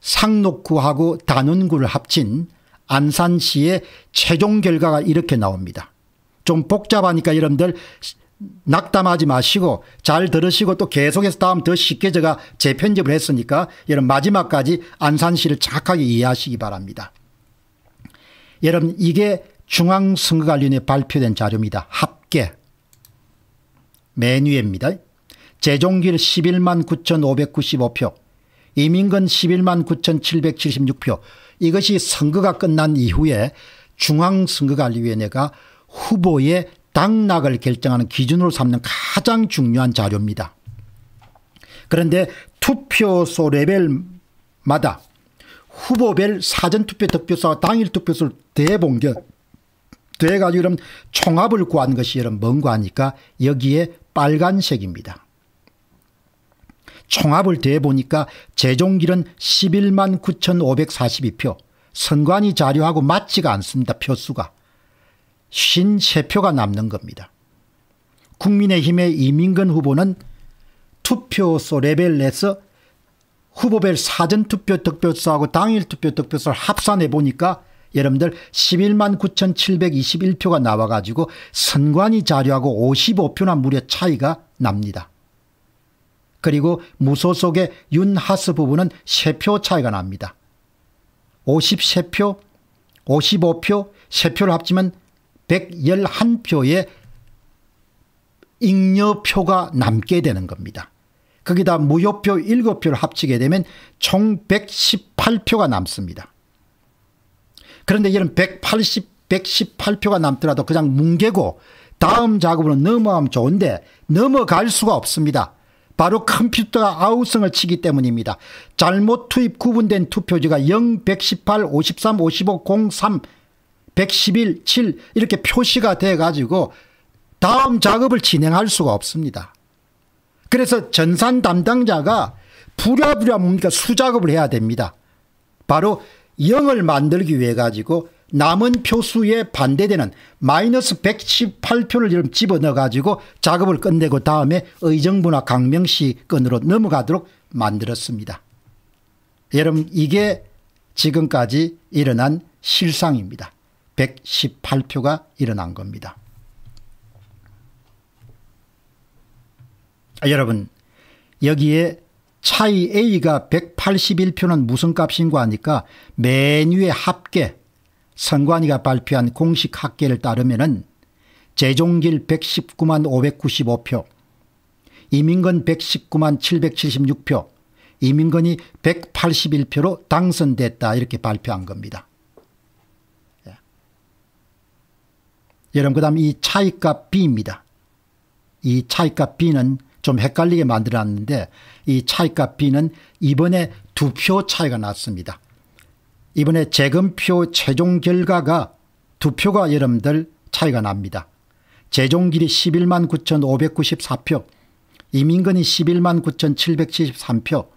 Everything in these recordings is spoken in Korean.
상록구하고 단원구를 합친 안산시의 최종 결과가 이렇게 나옵니다. 좀 복잡하니까 여러분들 낙담하지 마시고 잘 들으시고 또 계속해서 다음 더 쉽게 제가 재편집을 했으니까 여러분 마지막까지 안산시를 착하게 이해하시기 바랍니다. 여러분 이게 중앙선거관리위원회 발표된 자료입니다. 합계 메뉴입니다. 재종길 11만 9,595표 이민건 11만 9,776표 이것이 선거가 끝난 이후에 중앙선거관리위원회가 후보의 당락을 결정하는 기준으로 삼는 가장 중요한 자료입니다. 그런데 투표소 레벨마다 후보별 사전투표 득표수와 당일 투표수를 대봉격 돼가지고 이런 총합을 구한 것이 이런 뭔가 하니까 여기에 빨간색입니다. 총합을 대보니까 재종길은 11만 9,542표 선관위 자료하고 맞지가 않습니다. 표수가. 53표가 남는 겁니다. 국민의힘의 이민근 후보는 투표소 레벨 내서 후보별 사전투표 득표수하고 당일 투표 득표수를 합산해 보니까 여러분들 11만 9,721표가 나와가지고 선관위 자료하고 55표나 무려 차이가 납니다. 그리고 무소속의 윤하스 부부는 3표 차이가 납니다. 53표, 55표, 3표를 합치면 111표의 잉여표가 남게 되는 겁니다. 거기다 무효표 7표를 합치게 되면 총 118표가 남습니다. 그런데 이런 180, 118표가 남더라도 그냥 뭉개고 다음 작업으로 넘어가면 좋은데 넘어갈 수가 없습니다. 바로 컴퓨터가 아우성을 치기 때문입니다. 잘못 투입 구분된 투표지가 0, 118, 53, 55, 03, 111, 7 이렇게 표시가 돼가지고 다음 작업을 진행할 수가 없습니다. 그래서 전산 담당자가 부랴부랴 뭡니까 수작업을 해야 됩니다. 바로 0을 만들기 위해 가지고 남은 표수에 반대되는 마이너스 118표를 집어넣어가지고 작업을 끝내고 다음에 의정부나 강명시 건으로 넘어가도록 만들었습니다. 여러분 이게 지금까지 일어난 실상입니다. 118표가 일어난 겁니다. 여러분 여기에 차이 A가 181표는 무슨 값인가 하니까 맨 위에 합계 선관위가 발표한 공식 학계를 따르면 재종길 119만 595표, 이민건 119만 776표, 이민건이 181표로 당선됐다 이렇게 발표한 겁니다. 예. 여러분 그 다음 이 차이값 B입니다. 이 차이값 B는 좀 헷갈리게 만들어놨는데 이 차이값 B는 이번에 두 표 차이가 났습니다. 이번에 재검표 최종 결과가 두 표가 여러분들 차이가 납니다. 재종길이 11만 9,594표, 이민근이 11만 9,773표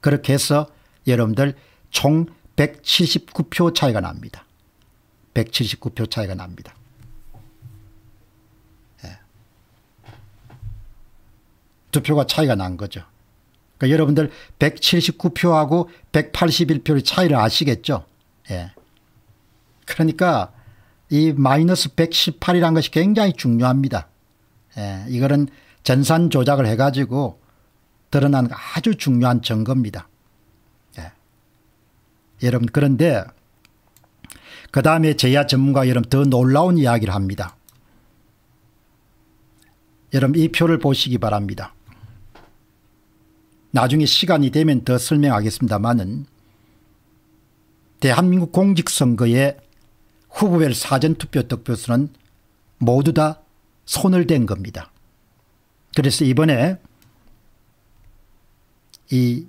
그렇게 해서 여러분들 총 179표 차이가 납니다. 179표 차이가 납니다. 예. 두 표가 차이가 난 거죠. 그러니까 여러분들 179표하고 181표의 차이를 아시겠죠? 예. 그러니까 이 마이너스 118이라는 것이 굉장히 중요합니다. 예. 이거는 전산 조작을 해가지고 드러난 아주 중요한 증거입니다. 예. 여러분 그런데 그 다음에 제야 전문가 여러분 더 놀라운 이야기를 합니다. 여러분 이 표를 보시기 바랍니다. 나중에 시간이 되면 더 설명하겠습니다만은 대한민국 공직선거의 후보별 사전투표 득표수는 모두 다 손을 댄 겁니다. 그래서 이번에 이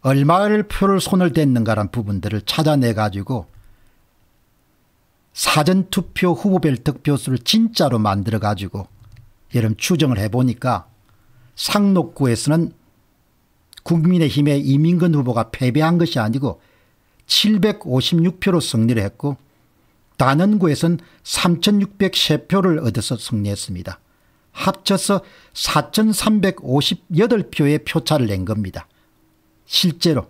얼마를 표를 손을 댔는가란 부분들을 찾아내 가지고 사전투표 후보별 득표수를 진짜로 만들어 가지고 여러분 추정을 해보니까 상록구에서는 국민의힘의 이민근 후보가 패배한 것이 아니고 756표로 승리를 했고 단원구에서는 3603표를 얻어서 승리했습니다. 합쳐서 4358표의 표차를 낸 겁니다. 실제로.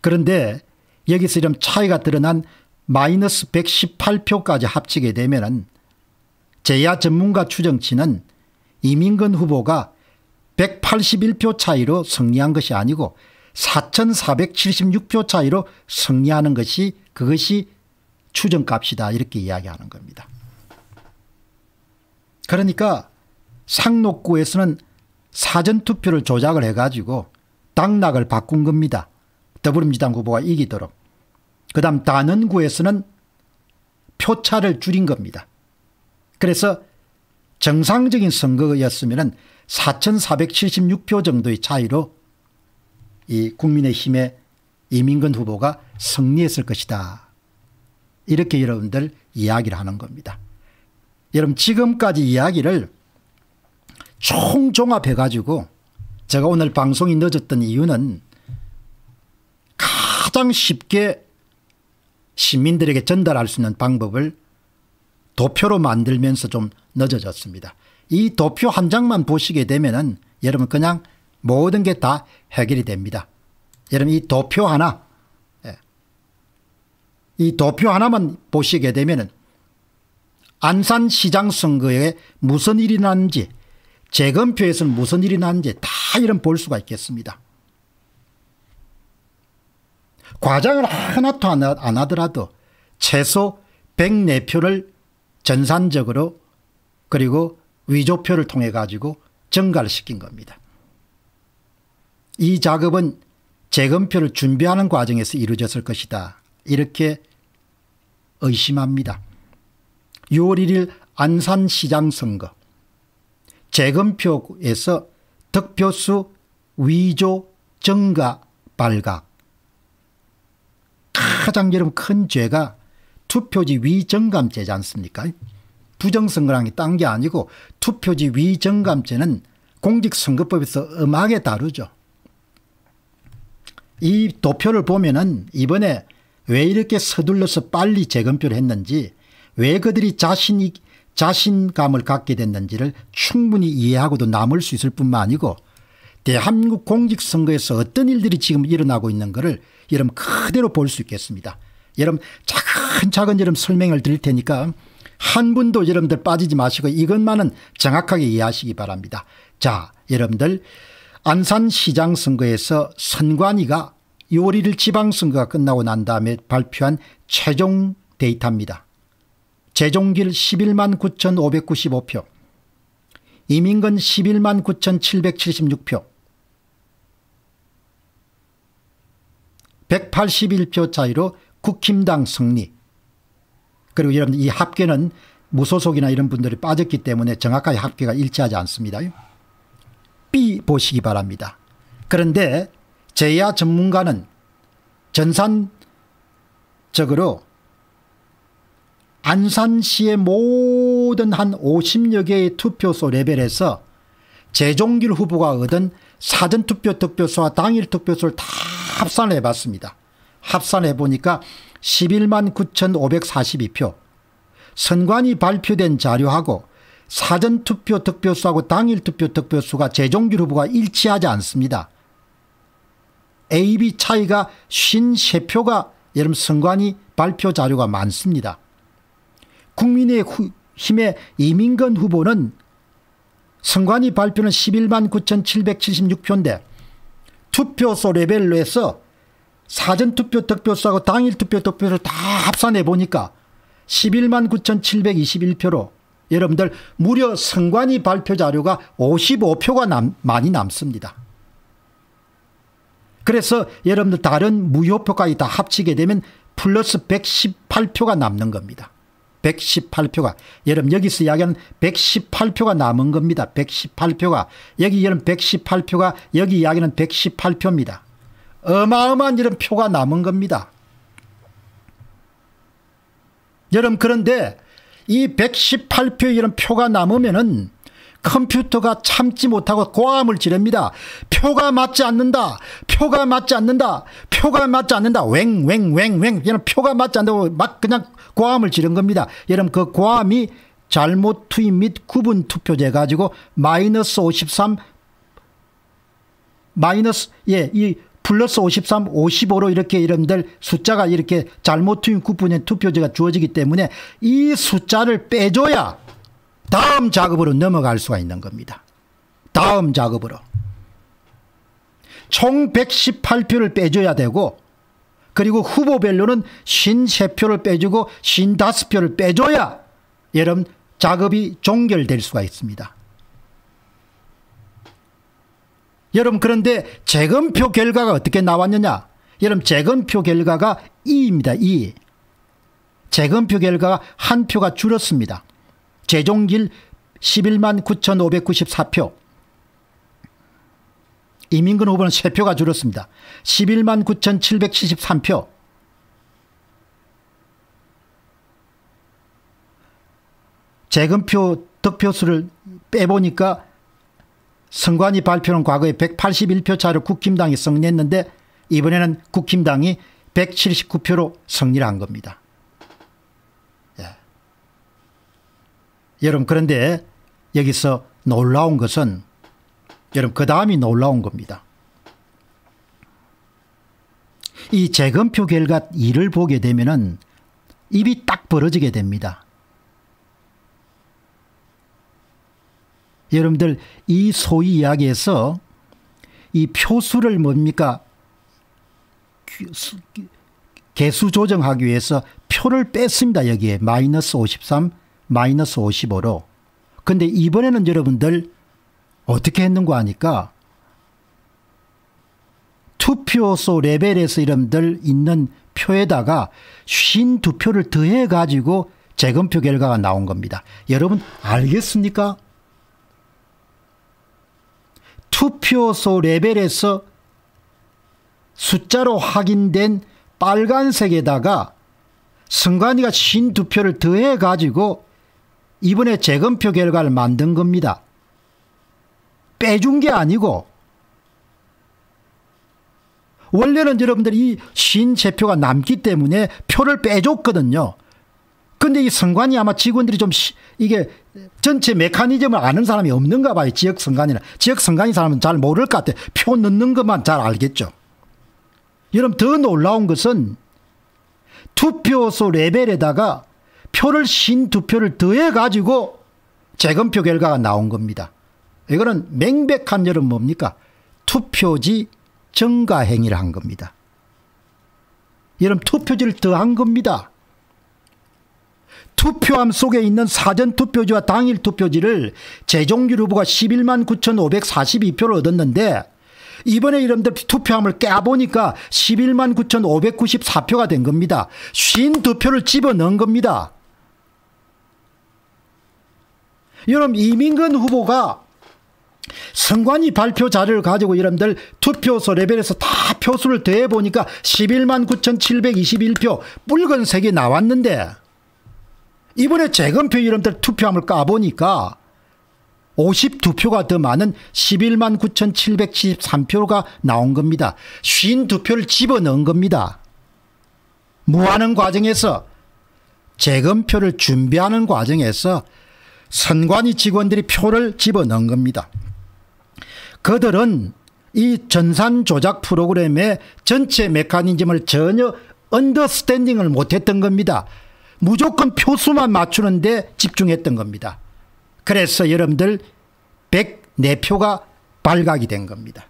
그런데 여기서 이런 차이가 드러난 마이너스 118표까지 합치게 되면 은 제야 전문가 추정치는 이민근 후보가 181표 차이로 승리한 것이 아니고 4,476표 차이로 승리하는 것이 그것이 추정값이다 이렇게 이야기하는 겁니다. 그러니까 상록구에서는 사전투표를 조작을 해가지고 당락을 바꾼 겁니다. 더불어민주당 후보가 이기도록. 그 다음 단원구에서는 표차를 줄인 겁니다. 그래서 정상적인 선거였으면 4,476표 정도의 차이로 이 국민의힘의 이민근 후보가 승리했을 것이다. 이렇게 여러분들 이야기를 하는 겁니다. 여러분 지금까지 이야기를 총 종합해 가지고 제가 오늘 방송이 늦었던 이유는 가장 쉽게 시민들에게 전달할 수 있는 방법을 도표로 만들면서 좀 늦어졌습니다. 이 도표 한 장만 보시게 되면은 여러분 그냥 모든 게 다 해결이 됩니다. 여러분 이 도표 하나 예. 이 도표 하나만 보시게 되면은 안산시장 선거에 무슨 일이 났는지 재검표에서는 무슨 일이 났는지 다 이런 볼 수가 있겠습니다. 과장을 하나도 안 하더라도 최소 104표를 전산적으로 그리고 위조표를 통해 가지고 증가를시킨 겁니다. 이 작업은 재검표를 준비하는 과정에서 이루어졌을 것이다. 이렇게 의심합니다. 6월 1일 안산시장 선거 재검표에서 득표수 위조 증가 발각 가장 여러분 큰 죄가 투표지 위정감제지 않습니까? 부정선거랑이 딴 게 아니고 투표지 위정감제는 공직선거법에서 음하게 다루죠. 이 도표를 보면은 이번에 왜 이렇게 서둘러서 빨리 재검표를 했는지 왜 그들이 자신이 자신감을 갖게 됐는지를 충분히 이해하고도 남을 수 있을 뿐만 아니고 대한민국 공직선거에서 어떤 일들이 지금 일어나고 있는 것을 이름 그대로 볼 수 있겠습니다. 여러분 차근차근 여러분 설명을 드릴 테니까 한 분도 여러분들 빠지지 마시고 이것만은 정확하게 이해하시기 바랍니다. 자 여러분들 안산시장 선거에서 선관위가 요리를 지방선거가 끝나고 난 다음에 발표한 최종 데이터입니다. 재종길 11만 9,595표 이민근 11만 9,776표 181표 차이로 국힘당 승리 그리고 여러분 이 합계는 무소속이나 이런 분들이 빠졌기 때문에 정확하게 합계가 일치하지 않습니다. B 보시기 바랍니다. 그런데 제야 전문가는 전산적으로 안산시의 모든 한 50여 개의 투표소 레벨에서 재종길 후보가 얻은 사전투표 득표수와 당일 득표수를 다합산 해봤습니다. 합산해 보니까 11만 9,542표. 선관위 발표된 자료하고 사전투표 득표수하고 당일투표 득표수가 재종규 후보가 일치하지 않습니다. AB 차이가 53표가 여름 선관위 발표 자료가 많습니다. 국민의힘의 이민건 후보는 선관위 발표는 11만 9,776표인데 투표소 레벨로 해서 사전투표 득표수하고 당일투표 득표수를 다 합산해 보니까 11만 9,721표로 여러분들 무려 선관위 발표 자료가 55표가 남, 많이 남습니다. 그래서 여러분들 다른 무효표까지 다 합치게 되면 플러스 118표가 남는 겁니다. 118표가 여러분 여기서 이야기하는 118표가 남은 겁니다. 118표가 여기 여러분 118표가 여기 이야기는 118표입니다. 어마어마한 이런 표가 남은 겁니다. 여러분 그런데 이 118표 이런 표가 남으면은 컴퓨터가 참지 못하고 고함을 지릅니다. 표가 맞지 않는다. 표가 맞지 않는다. 표가 맞지 않는다. 웽웽웽웽 이런 표가 맞지 않다고막 그냥 고함을 지른 겁니다. 여러분 그 고함이 잘못 투입 및 구분 투표제 가지고 마이너스 53 마이너스 예이 플러스 53, 55로 이렇게 이름들 숫자가 이렇게 잘못 투입 9분의 투표지가 주어지기 때문에 이 숫자를 빼줘야 다음 작업으로 넘어갈 수가 있는 겁니다. 다음 작업으로. 총 118표를 빼줘야 되고 그리고 후보별로는 신세표를 빼주고 신다5표를 빼줘야 여러분 작업이 종결될 수가 있습니다. 여러분 그런데 재검표 결과가 어떻게 나왔느냐? 여러분 재검표 결과가 2입니다. 2. 재검표 결과가 한 표가 줄었습니다. 재종길 11만 9,594표. 이민근 후보는 3표가 줄었습니다. 11만 9,773표. 재검표 득표수를 빼보니까 선관위 발표는 과거에 181표 차로 국힘당이 승리했는데 이번에는 국힘당이 179표로 승리를 한 겁니다. 예. 여러분 그런데 여기서 놀라운 것은 여러분 그 다음이 놀라운 겁니다. 이 재검표 결과 2를 보게 되면 입이 딱 벌어지게 됩니다. 여러분들 이 소위 이야기에서 이 표수를 뭡니까? 개수 조정하기 위해서 표를 뺐습니다. 여기에 마이너스 53, 마이너스 55로. 근데 이번에는 여러분들 어떻게 했는거아니까 투표소 레벨에서 이름들 있는 표에다가 52표를 더해가지고 재검표 결과가 나온 겁니다. 여러분 알겠습니까? 투표소 레벨에서 숫자로 확인된 빨간색에다가 승관이가 신투표를 더해 가지고 이번에 재검표 결과를 만든 겁니다. 빼준 게 아니고 원래는 여러분들 이 신재표가 남기 때문에 표를 빼줬거든요. 근데 이 선관위 아마 직원들이 좀 시, 이게 전체 메커니즘을 아는 사람이 없는가 봐요. 지역 선관위나 지역 선관위 사람은 잘 모를 것 같아요. 표 넣는 것만 잘 알겠죠. 여러분 더 놀라운 것은 투표소 레벨에다가 표를 신투표를 더해가지고 재검표 결과가 나온 겁니다. 이거는 맹백한 여름 뭡니까? 투표지 증가 행위를 한 겁니다. 여러분 투표지를 더한 겁니다. 투표함 속에 있는 사전투표지와 당일투표지를 재종률 후보가 11만 9,542표를 얻었는데 이번에 이름들 투표함을 깨보니까 11만 9,594표가 된 겁니다. 52표를 집어넣은 겁니다. 여러분 이민근 후보가 선관위 발표 자료를 가지고 여러분들 투표소 레벨에서 다 표수를 대해보니까 11만 9,721표 붉은색이 나왔는데 이번에 재검표 이름들 투표함을 까보니까 52표가 더 많은 11만 9,773표가 나온 겁니다. 52표를 집어넣은 겁니다. 무하는 과정에서 재검표를 준비하는 과정에서 선관위 직원들이 표를 집어넣은 겁니다. 그들은 이 전산 조작 프로그램의 전체 메커니즘을 전혀 언더스탠딩을 못했던 겁니다. 무조건 표수만 맞추는데 집중했던 겁니다. 그래서 여러분들 104표가 발각이 된 겁니다.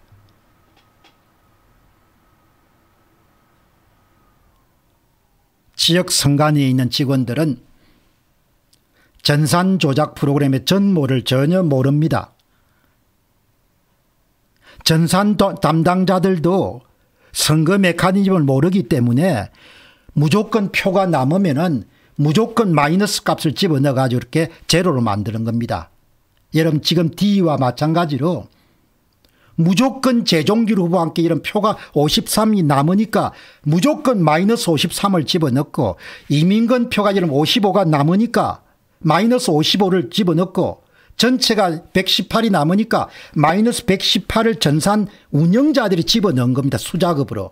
지역 선관위에 있는 직원들은 전산 조작 프로그램의 전모를 전혀 모릅니다. 전산 담당자들도 선거 메커니즘을 모르기 때문에 무조건 표가 남으면 무조건 마이너스 값을 집어넣어 가지고 이렇게 제로로 만드는 겁니다. 여러분 지금 D와 마찬가지로 무조건 재종길 후보와 함 이런 표가 53이 남으니까 무조건 마이너스 53을 집어넣고 이민건 표가 이런 55가 남으니까 마이너스 55를 집어넣고 전체가 118이 남으니까 마이너스 118을 전산 운영자들이 집어넣은 겁니다. 수작업으로.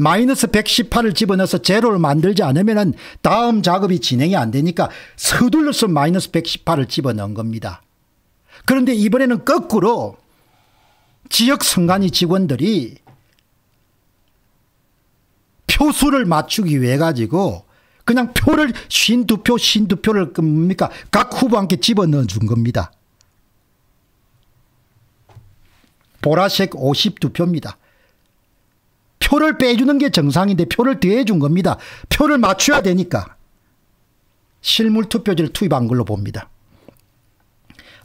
마이너스 118을 집어넣어서 제로를 만들지 않으면 다음 작업이 진행이 안 되니까 서둘러서 마이너스 118을 집어넣은 겁니다. 그런데 이번에는 거꾸로 지역 선관위 직원들이 표수를 맞추기 위해 가지고 그냥 표를 52표, 52표를 뭡니까? 각 후보한테 집어넣어 준 겁니다. 보라색 52표입니다. 표를 빼주는 게 정상인데 표를 더해준 겁니다. 표를 맞춰야 되니까 실물 투표지를 투입한 걸로 봅니다.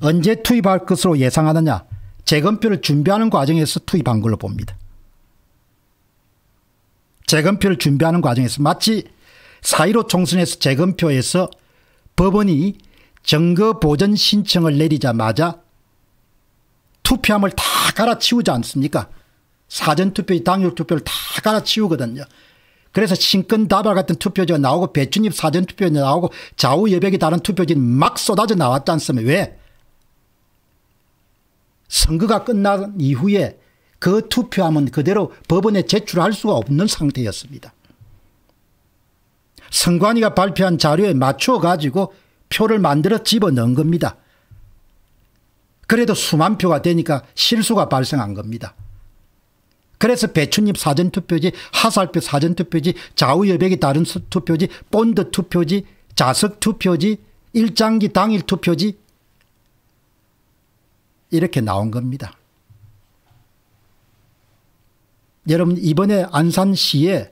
언제 투입할 것으로 예상하느냐? 재검표를 준비하는 과정에서 투입한 걸로 봅니다. 재검표를 준비하는 과정에서 마치 4.15 총선에서 재검표에서 법원이 증거 보전 신청을 내리자마자 투표함을 다 갈아치우지 않습니까? 사전투표, 당일투표를 다 갈아치우거든요. 그래서 신권다발 같은 투표지가 나오고 배춘입 사전투표지 나오고 좌우여백이 다른 투표지막 쏟아져 나왔지 않습니까? 왜? 선거가 끝난 이후에 그 투표함은 그대로 법원에 제출할 수가 없는 상태였습니다. 선관위가 발표한 자료에 맞춰 가지고 표를 만들어 집어넣은 겁니다. 그래도 수만 표가 되니까 실수가 발생한 겁니다. 그래서 배춧잎 사전투표지 하살표 사전투표지 좌우여백이 다른 투표지 본드 투표지 자석 투표지 일장기 당일 투표지 이렇게 나온 겁니다. 여러분 이번에 안산시에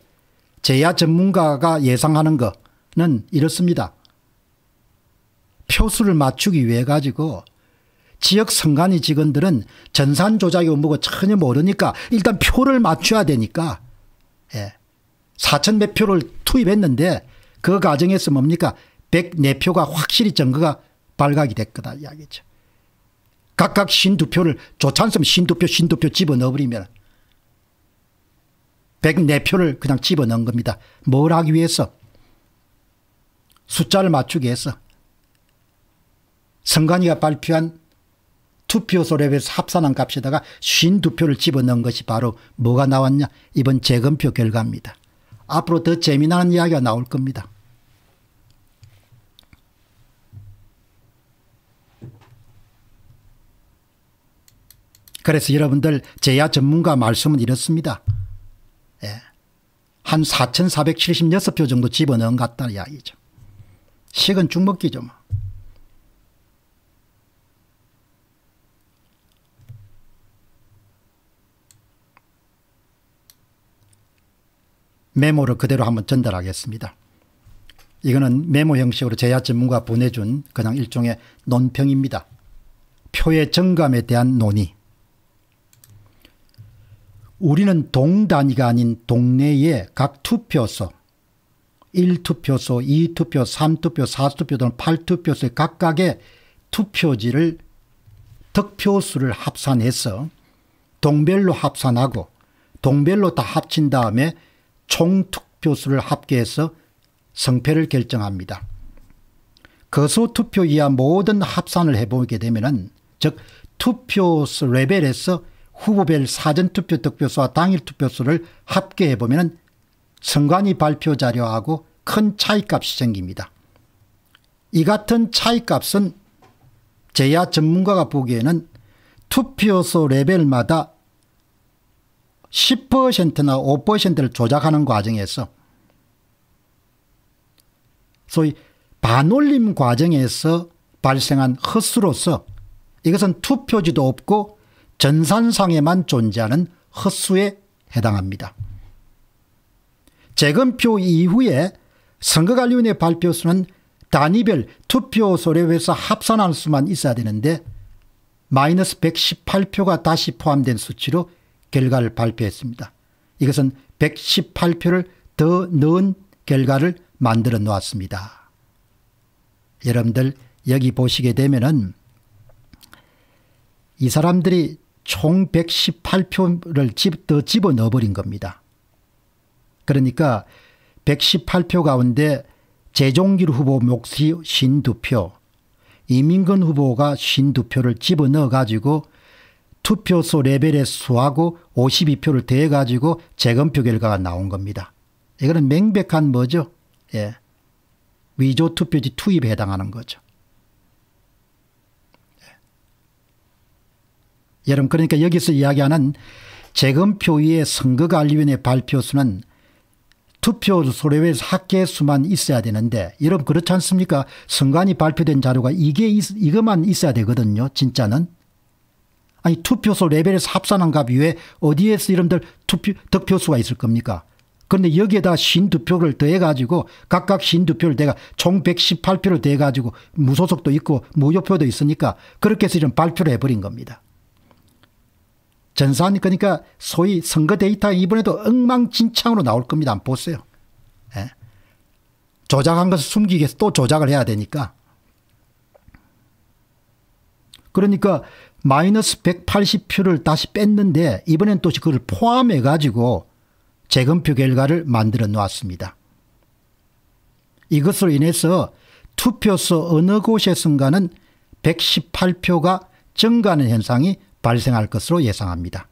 재야 전문가가 예상하는 거는 이렇습니다. 표수를 맞추기 위해 가지고 지역 선관위 직원들은 전산 조작이 뭐고 전혀 모르니까 일단 표를 맞춰야 되니까 예. 4천 몇 표를 투입했는데 그 과정에서 뭡니까 104표가 확실히 증거가 발각이 됐거다 이야기죠. 각각 신두표를 조찬섬 신두표 신두표 집어넣어버리면 104표를 그냥 집어넣은 겁니다. 뭘 하기 위해서? 숫자를 맞추기 위해서. 선관위가 발표한 투표소 랩에서 합산한 값에다가 52표를 집어넣은 것이 바로 뭐가 나왔냐 이번 재검표 결과입니다. 앞으로 더 재미난 이야기가 나올 겁니다. 그래서 여러분들 제야 전문가 말씀은 이렇습니다. 예. 한 4,476표 정도 집어넣은 것 같다 이야기죠. 식은 죽먹기죠. 뭐. 메모를 그대로 한번 전달하겠습니다. 이거는 메모 형식으로 제야 전문가 보내준 그냥 일종의 논평입니다. 표의 정감에 대한 논의. 우리는 동단위가 아닌 동네의 각 투표소 1투표소, 2투표, 3투표, 4투표 또는 8투표소의 각각의 투표지를 득표수를 합산해서 동별로 합산하고 동별로 다 합친 다음에 총투표수를 합계해서 성패를 결정합니다. 거소투표 그 이하 모든 합산을 해보게 되면 즉 투표수 레벨에서 후보별 사전투표 득표수와 당일투표수를 합계해보면 선관위 발표 자료하고 큰 차이값이 생깁니다. 이 같은 차이값은 제야 전문가가 보기에는 투표소 레벨마다 10%나 5%를 조작하는 과정에서 소위 반올림 과정에서 발생한 허수로서 이것은 투표지도 없고 전산상에만 존재하는 허수에 해당합니다. 재검표 이후에 선거관리위원회 발표수는 단위별 투표소례회에서 합산할 수만 있어야 되는데 마이너스 118표가 다시 포함된 수치로 결과를 발표했습니다. 이것은 118표를 더 넣은 결과를 만들어 놓았습니다. 여러분들 여기 보시게 되면은 이 사람들이 총 118표를 더 집어넣어 버린 겁니다. 그러니까 118표 가운데 재종길 후보 몫이 52표, 이민근 후보가 52표를 집어넣어 가지고 투표소 레벨의 수하고 52표를 대가지고 재검표 결과가 나온 겁니다. 이거는 명백한 뭐죠? 예. 위조 투표지 투입에 해당하는 거죠. 예. 여러분 그러니까 여기서 이야기하는 재검표위에 선거관리위원회 발표수는 투표소 레벨 합계 수만 있어야 되는데 여러분 그렇지 않습니까? 선관이 발표된 자료가 이게 이것만 있어야 되거든요. 진짜는. 아니 투표소 레벨에서 합산한 값 이외에 어디에서 이름들 투표, 득표수가 있을 겁니까? 그런데 여기에다 52표를 더해가지고 각각 52표를 내가 총 118표를 더가지고 무소속도 있고 무효표도 있으니까 그렇게 해서 이런 발표를 해버린 겁니다. 전산 그러니까 소위 선거 데이터 이번에도 엉망진창으로 나올 겁니다. 안 보세요. 예. 조작한 것을 숨기기 위해서 또 조작을 해야 되니까. 그러니까 마이너스 180표를 다시 뺐는데 이번엔 또 그걸 포함해 가지고 재검표 결과를 만들어 놓았습니다. 이것으로 인해서 투표소 어느 곳에선가는 118표가 증가하는 현상이 발생할 것으로 예상합니다.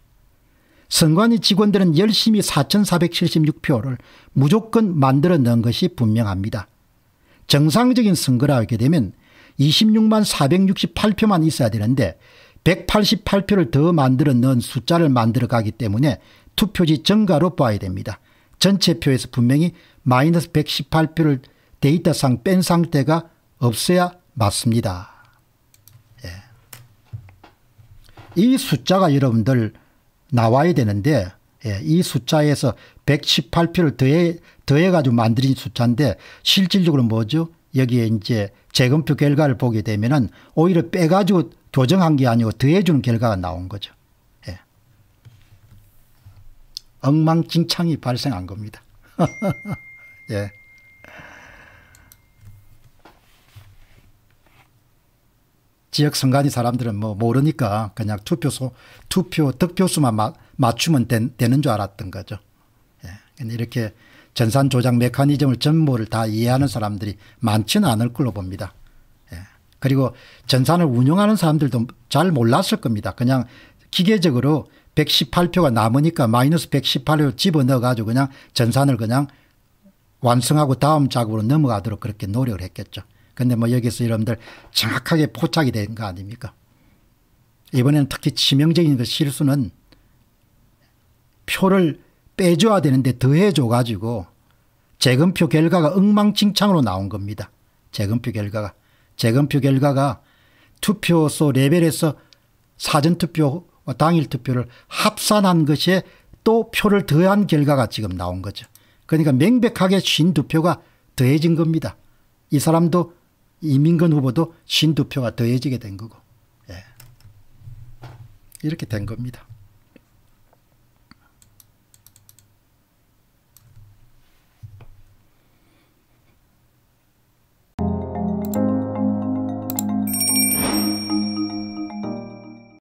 선관위 직원들은 열심히 4,476표를 무조건 만들어 넣은 것이 분명합니다. 정상적인 선거라 하게 되면 26만 468표만 있어야 되는데 188표를 더 만들어 넣은 숫자를 만들어 가기 때문에 투표지 증가로 봐야 됩니다. 전체 표에서 분명히 마이너스 118표를 데이터상 뺀 상태가 없어야 맞습니다. 예. 이 숫자가 여러분들 나와야 되는데 예, 이 숫자에서 118표를 더해, 더해가지고 만들어진 숫자인데 실질적으로 뭐죠? 여기에 이제 재검표 결과를 보게 되면은 오히려 빼가지고 교정한 게 아니고 더해주는 결과가 나온 거죠. 예. 엉망진창이 발생한 겁니다. 예. 지역 선관위 사람들은 뭐 모르니까 그냥 투표소, 투표, 득표수만 마, 맞추면 된, 되는 줄 알았던 거죠. 예. 이렇게 전산 조작 메커니즘을 전부를 다 이해하는 사람들이 많지는 않을 걸로 봅니다. 그리고 전산을 운영하는 사람들도 잘 몰랐을 겁니다. 그냥 기계적으로 118표가 남으니까 마이너스 118표 집어넣어 가지고 그냥 전산을 그냥 완성하고 다음 작업으로 넘어가도록 그렇게 노력을 했겠죠. 근데 뭐 여기서 여러분들 정확하게 포착이 된 거 아닙니까? 이번에는 특히 치명적인 그 실수는 표를 빼줘야 되는데 더해줘 가지고 재검표 결과가 엉망진창으로 나온 겁니다. 재검표 결과가. 재검표 결과가 투표소 레벨에서 사전투표 당일투표를 합산한 것에 또 표를 더한 결과가 지금 나온 거죠. 그러니까 명백하게 신투표가 더해진 겁니다. 이 사람도 이민근 후보도 신투표가 더해지게 된 거고 예. 이렇게 된 겁니다.